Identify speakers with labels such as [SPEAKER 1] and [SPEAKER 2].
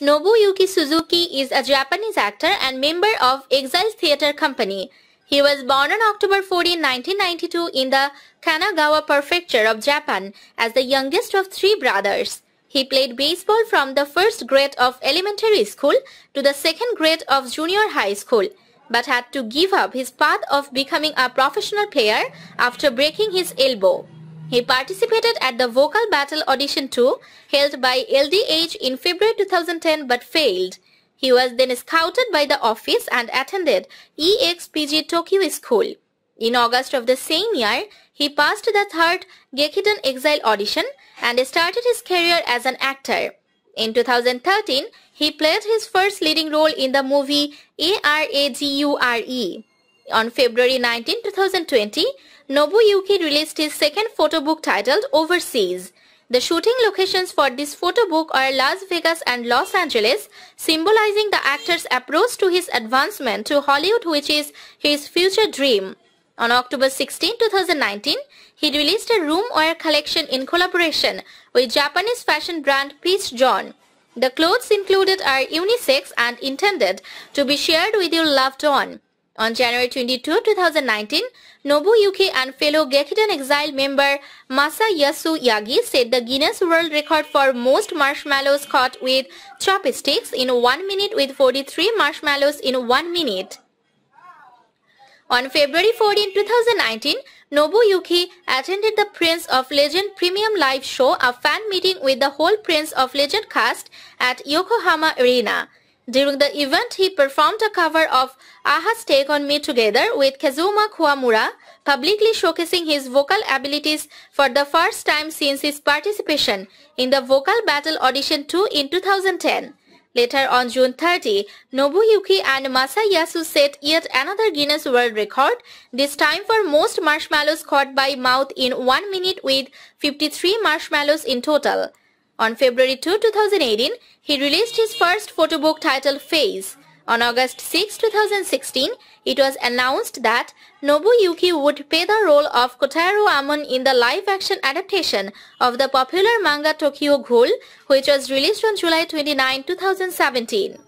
[SPEAKER 1] Nobuyuki Suzuki is a Japanese actor and member of Exile Theatre Company. He was born on October 14, 1992 in the Kanagawa Prefecture of Japan as the youngest of three brothers. He played baseball from the first grade of elementary school to the second grade of junior high school, but had to give up his path of becoming a professional player after breaking his elbow. He participated at the Vocal Battle Audition 2 held by LDH in February 2010 but failed. He was then scouted by the office and attended EXPG Tokyo School. In August of the same year, he passed the third Gekiden Exile audition and started his career as an actor. In 2013, he played his first leading role in the movie A.R.A.G.U.R.E. On February 19, 2020, Nobuyuki released his second photo book titled Overseas. The shooting locations for this photo book are Las Vegas and Los Angeles, symbolizing the actor's approach to his advancement to Hollywood which is his future dream. On October 16, 2019, he released a room air collection in collaboration with Japanese fashion brand Peach John. The clothes included are unisex and intended to be shared with your loved one. On January 22, 2019, Nobu Yuki and fellow Gekidan Exile member Masayasu Yagi set the Guinness World Record for most marshmallows caught with chopsticks in 1 minute with 43 marshmallows in 1 minute. On February 14, 2019, Nobu Yuki attended the Prince of Legend Premium Live Show, a fan meeting with the whole Prince of Legend cast at Yokohama Arena. During the event, he performed a cover of Aha's Take on Me together with Kazuma Kuwamura, publicly showcasing his vocal abilities for the first time since his participation in the Vocal Battle Audition 2 in 2010. Later on June 30, Nobuyuki and Masayasu set yet another Guinness World Record, this time for most marshmallows caught by mouth in 1 minute with 53 marshmallows in total. On February 2, 2018, he released his first photo book titled Phase. On August 6, 2016, it was announced that Nobuyuki would play the role of Kotaro Amon in the live-action adaptation of the popular manga Tokyo Ghoul, which was released on July 29, 2017.